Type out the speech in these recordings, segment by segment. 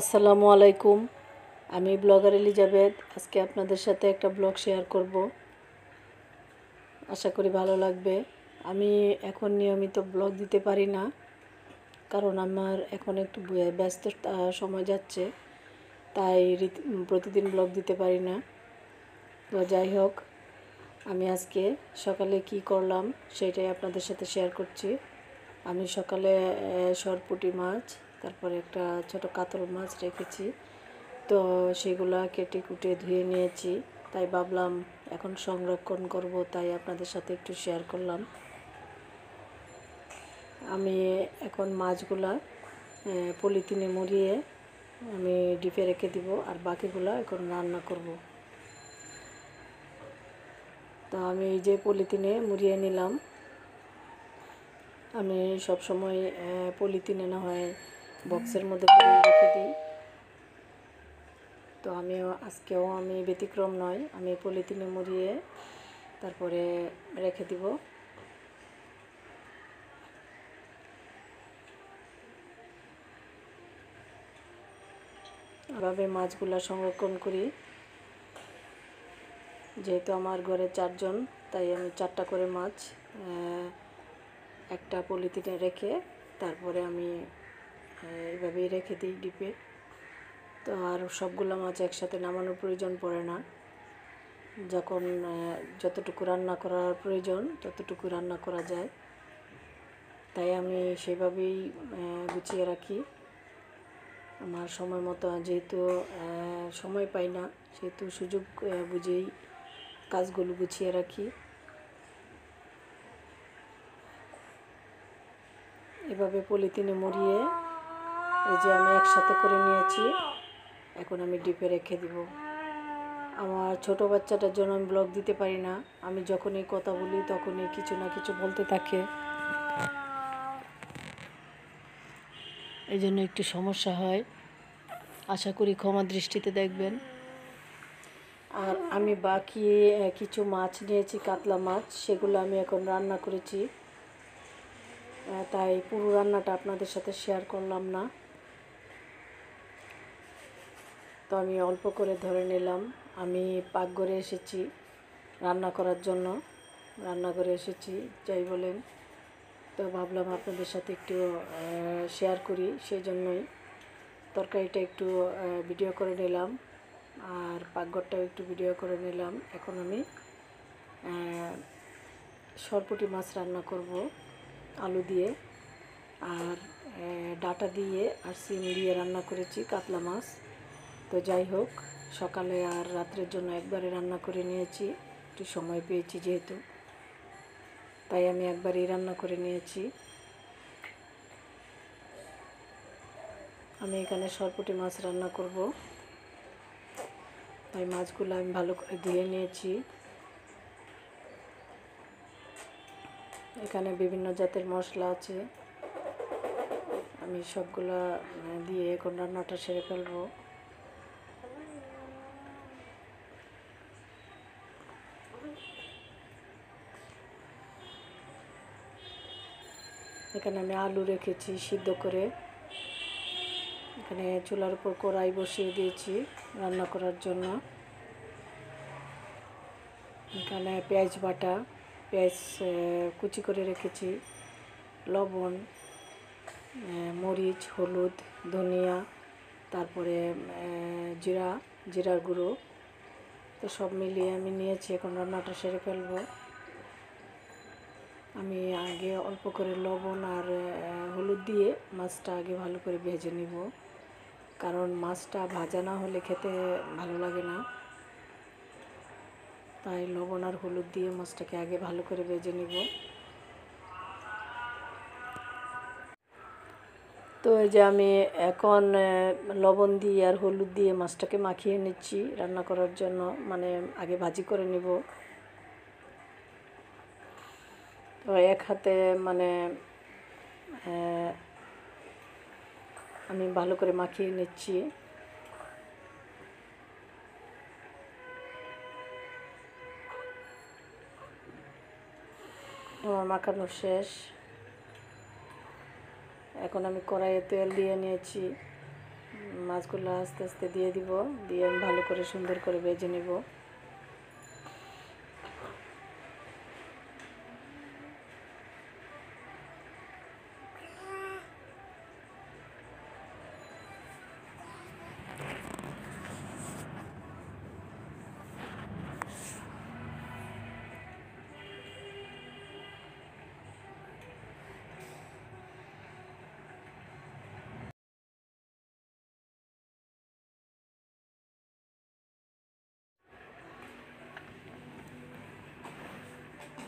আসসালামু আলাইকুম আমি ব্লগার এলিজাবেথ আজকে আপনাদের সাথে একটা ব্লগ শেয়ার করব আশা করি ভালো লাগবে আমি এখন নিয়মিত ব্লগ দিতে পারি না কারণ আমার এখন একটু ব্যস্ত সময় যাচ্ছে তাই প্রতিদিন ব্লগ দিতে পারি না তো যাই হোক আমি আজকে সকালে কি করলাম সেটাই আপনাদের সাথে শেয়ার করছি আমি সকালে সরপুটি মাছ তারপরে একটা ছোট কাতল মাছ রেখেছি তো সেগুলো কেটে কুটে ধুয়ে নিয়েছি তাই ভাবলাম এখন সংরক্ষণ করব তাই আপনাদের সাথে একটু শেয়ার করলাম আমি এখন মাছগুলা পলিথিনে মুড়িয়ে আমি ডিপে রেখে দিব আর বাকিগুলো এখন রান্না করব তো আমি এই যে পলিথিনে মুড়িয়ে নিলাম আমি সব সময় পলিথিনে না হয় বক্সের মধ্যে করে রেখে দিই তো আমিও আজকেও আমি ব্যতিক্রম নয় আমি পলিথিনে মুড়িয়ে তারপরে রেখে দিব এভাবে মাছগুলা সংরক্ষণ করি যেহেতু আমার ঘরে চারজন তাই আমি চারটা করে মাছ একটা পলিথিনে রেখে তারপরে আমি হ্যাঁ, এভাবেই রেখে দিই ডিপে তো আর সবগুলো মাছ একসাথে নামানোর প্রয়োজন পড়ে না যখন যতটুকু রান্না করার প্রয়োজন ততটুকু রান্না করা যায় তাই আমি সেভাবেই গুছিয়ে রাখি আমার সময় মতো যেহেতু সময় পাই না সেহেতু সুযোগ বুঝেই কাজগুলো গুছিয়ে রাখি এভাবে পলিথিনে মরিয়ে এই যে আমি একসাথে করে নিয়েছি এখন আমি ডিপে রেখে দিব আমার ছোট বাচ্চাটার জন্য আমি ব্লগ দিতে পারি না আমি যখনই কথা বলি তখনই কিছু না কিছু বলতে থাকে এই জন্য একটু সমস্যা হয় আশা করি ক্ষমা দৃষ্টিতে দেখবেন আর আমি বাকি কিছু মাছ নিয়েছি কাতলা মাছ সেগুলো আমি এখন রান্না করেছি তাই পুরো রান্নাটা আপনাদের সাথে শেয়ার করলাম না তো আমি অল্প করে ধরে নিলাম আমি পাকঘরে এসেছি রান্না করার জন্য রান্না করে এসেছি যাই বলেন তো ভাবলাম আপনাদের সাথে একটু শেয়ার করি সেই জন্যই তরকারিটা একটু ভিডিও করে নিলাম আর পাকঘরটাও একটু ভিডিও করে নিলাম এখন আমি সরপুটি মাছ রান্না করব আলু দিয়ে আর ডাটা দিয়ে আর সিম দিয়ে রান্না করেছি কাতলা মাছ তো যাই হোক সকালে আর রাত্রের জন্য একবারে রান্না করে নিয়েছি একটু সময় পেয়েছি যেহেতু তাই আমি একবারই রান্না করে নিয়েছি আমি এখানে সরপুটি মাছ রান্না করব তাই মাছগুলো আমি ভালো করে ধুয়ে নিয়েছি এখানে বিভিন্ন জাতের মশলা আছে আমি সবগুলা মানে, দিয়ে এখন রান্নাটা সেরে ফেলবো এখানে আমি আলু রেখেছি সিদ্ধ করে এখানে চুলার উপর কড়াই বসিয়ে দিয়েছি রান্না করার জন্য এখানে পেঁয়াজ বাটা পেঁয়াজ কুচি করে রেখেছি লবণ মরিচ হলুদ ধনিয়া তারপরে জিরা জিরার গুঁড়ো তো সব মিলিয়ে আমি নিয়েছি এখন রান্নাটা সেরে ফেলবো আমি আগে অল্প করে লবণ আর হলুদ দিয়ে মাছটা আগে ভালো করে ভেজে নিব কারণ মাছটা ভাজা না হলে খেতে ভালো লাগে না তাই লবণ আর হলুদ দিয়ে মাছটাকে আগে ভালো করে ভেজে নিব তো এই যে আমি এখন লবণ দিয়ে আর হলুদ দিয়ে মাছটাকে মাখিয়ে নিচ্ছি রান্না করার জন্য মানে আগে ভাজি করে নেব তো এক হাতে মানে আমি ভালো করে মাখিয়ে নিচ্ছি আমার মাখানো শেষ এখন আমি কড়াইয়ে তেল দিয়ে নিয়েছি মাছগুলো আস্তে আস্তে দিয়ে দিব দিয়ে আমি ভালো করে সুন্দর করে বেজে নেব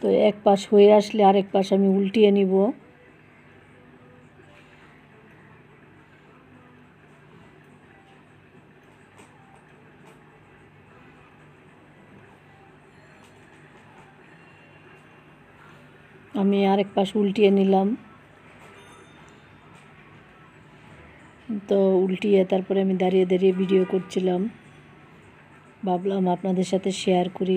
তো এক পাশ হয়ে আসলে আরেক পাশ আমি উল্টিয়ে নিব আমি আরেক পাশ উল্টিয়ে নিলাম তো উল্টিয়ে তারপরে আমি দাঁড়িয়ে দাঁড়িয়ে ভিডিও করছিলাম ভাবলাম আপনাদের সাথে শেয়ার করি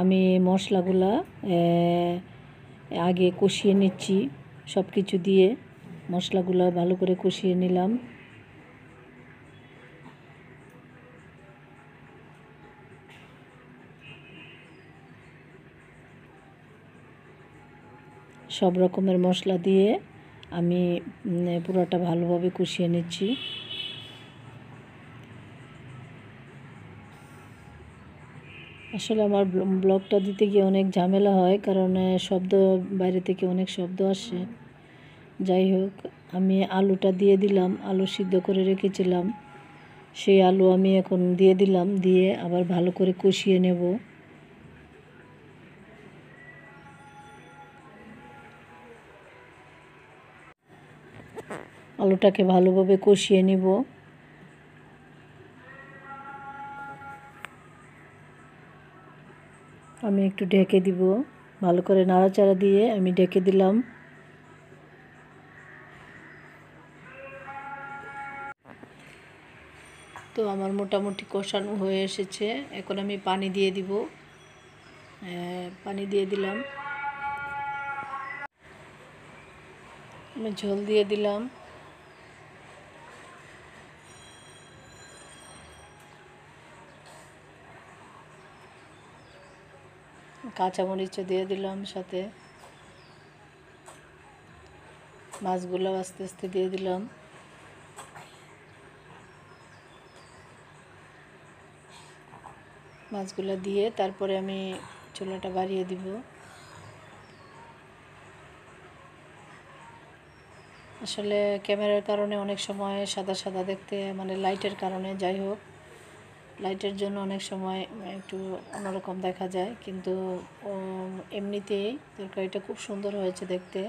আমি মশলাগুলা আগে কষিয়ে নিচ্ছি সব কিছু দিয়ে মশলাগুলো ভালো করে কষিয়ে নিলাম সব রকমের মশলা দিয়ে আমি পুরোটা ভালোভাবে কষিয়ে নিচ্ছি আসলে আমার ব্লগটা দিতে গিয়ে অনেক ঝামেলা হয় কারণ শব্দ বাইরে থেকে অনেক শব্দ আসে যাই হোক আমি আলুটা দিয়ে দিলাম আলু সিদ্ধ করে রেখেছিলাম সেই আলু আমি এখন দিয়ে দিলাম দিয়ে আবার ভালো করে কষিয়ে নেব আলুটাকে ভালোভাবে কষিয়ে নিব আমি একটু ঢেকে দিব ভালো করে নাড়াচাড়া দিয়ে আমি ঢেকে দিলাম তো আমার মোটামুটি কষানো হয়ে এসেছে এখন আমি পানি দিয়ে দিব হ্যাঁ, পানি দিয়ে দিলাম আমি ঝোল দিয়ে দিলাম কাঁচামরিচও দিয়ে দিলাম সাথে মাছগুলো আস্তে আস্তে দিয়ে দিলাম মাছগুলো দিয়ে তারপরে আমি চুলাটা বাড়িয়ে দিব আসলে ক্যামেরার কারণে অনেক সময় সাদা সাদা দেখতে মানে লাইটের কারণে যাই হোক লাইটের জন্য অনেক সময় মানে একটু অন্যরকম দেখা যায় কিন্তু এমনিতেই তরকারিটা খুব সুন্দর হয়েছে দেখতে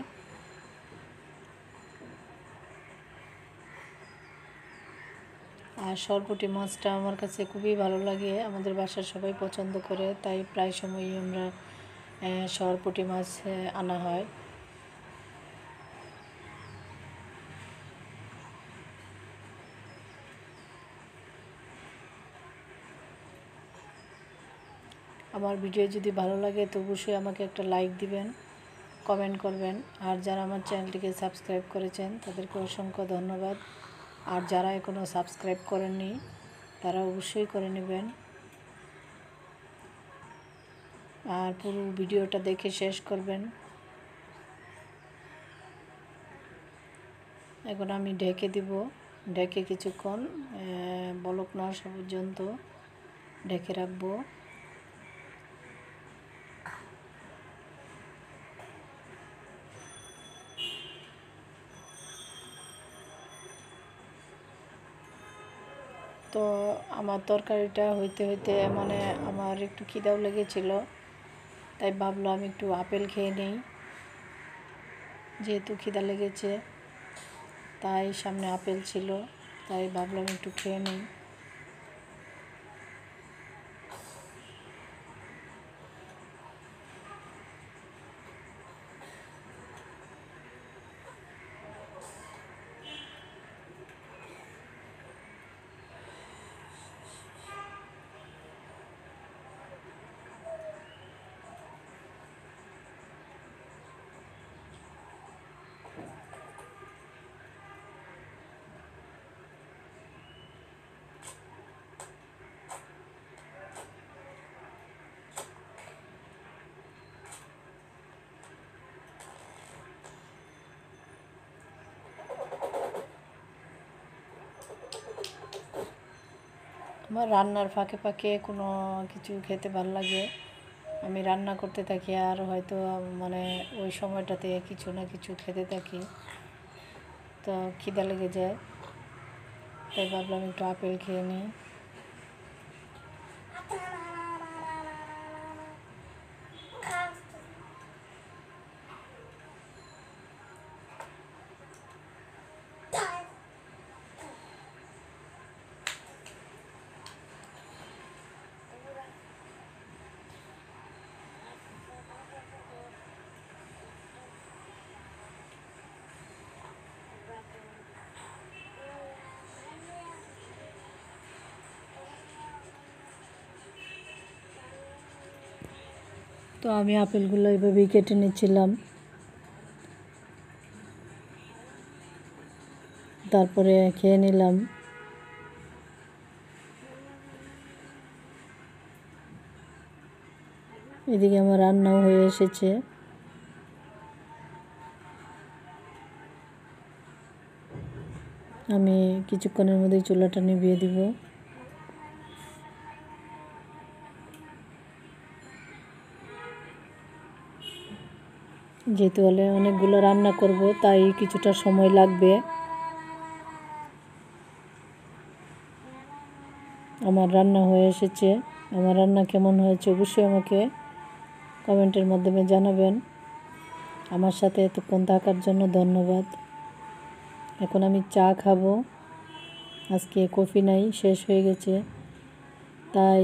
আর সরপুটি মাছটা আমার কাছে খুবই ভালো লাগে আমাদের বাসার সবাই পছন্দ করে তাই প্রায় সময়ই আমরা সরপুটি মাছ আনা হয় আমার ভিডিও যদি ভালো লাগে তো অবশ্যই আমাকে একটা লাইক দিবেন কমেন্ট করবেন আর যারা আমার চ্যানেলটিকে সাবস্ক্রাইব করেছেন তাদেরকে অসংখ্য ধন্যবাদ আর যারা এখনও সাবস্ক্রাইব করেননি তারা অবশ্যই করে নেবেন আর পুরো ভিডিওটা দেখে শেষ করবেন এখন আমি ঢেকে দিব ঢেকে কিছুক্ষণ বলক না সব পর্যন্ত ঢেকে রাখবো তো আমার তরকারিটা হইতে হইতে মানে আমার একটু খিদাও লেগেছিল তাই ভাবলো আমি একটু আপেল খেয়ে নিই যেহেতু খিদা লেগেছে তাই সামনে আপেল ছিল তাই ভাবলাম একটু খেয়ে নেই আমার রান্নার ফাঁকে ফাঁকে কোনো কিছু খেতে ভাল লাগে আমি রান্না করতে থাকি আর হয়তো মানে ওই সময়টাতে কিছু না কিছু খেতে থাকি তো খিদা লেগে যায় তাই ভাবলাম একটু আপেল খেয়ে নিই তো আমি আপেলগুলো এভাবেই কেটে নিচ্ছিলাম তারপরে খেয়ে নিলাম এদিকে আমার রান্নাও হয়ে এসেছে আমি কিছুক্ষণের মধ্যেই চুলাটা নিভিয়ে দিব যেহেতু হলে অনেকগুলো রান্না করব তাই কিছুটা সময় লাগবে আমার রান্না হয়ে এসেছে আমার রান্না কেমন হয়েছে অবশ্যই আমাকে কমেন্টের মাধ্যমে জানাবেন আমার সাথে এতক্ষণ থাকার জন্য ধন্যবাদ এখন আমি চা খাবো আজকে কফি নাই শেষ হয়ে গেছে তাই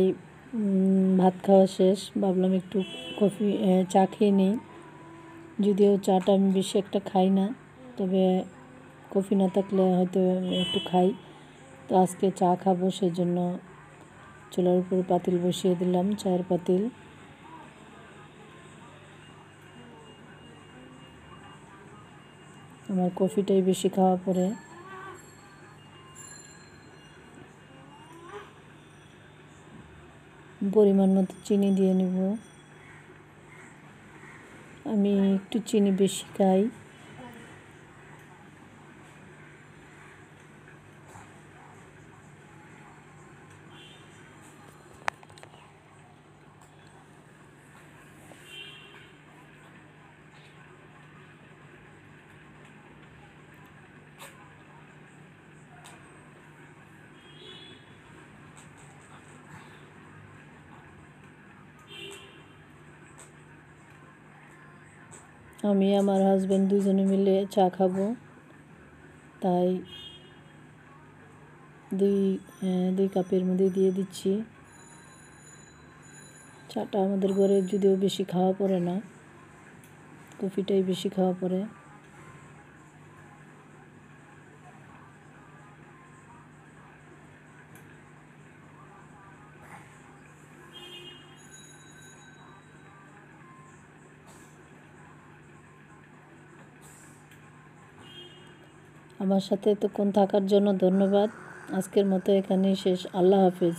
ভাত খাওয়া শেষ ভাবলাম একটু কফি চা খেয়ে নিই যদিও চাটা আমি বেশি একটা খাই না তবে কফি না থাকলে হয়তো একটু খাই তো আজকে চা খাবো সেই জন্য চুলার উপরে পাতিল বসিয়ে দিলাম চায়ের পাতিল আমার কফিটাই বেশি খাওয়া পড়ে পরিমাণ মতো চিনি দিয়ে নেব আমি একটু চিনি বেশি খাই আমি আমার হাজব্যান্ড দুজনে মিলে চা খাবো তাই দুই দুই কাপের মধ্যে দিয়ে দিচ্ছি চাটা আমাদের ঘরে যদিও বেশি খাওয়া পড়ে না কফিটাই বেশি খাওয়া পড়ে আমার সাথে এতক্ষণ থাকার জন্য ধন্যবাদ আজকের মতো এখানেই শেষ আল্লাহ হাফিজ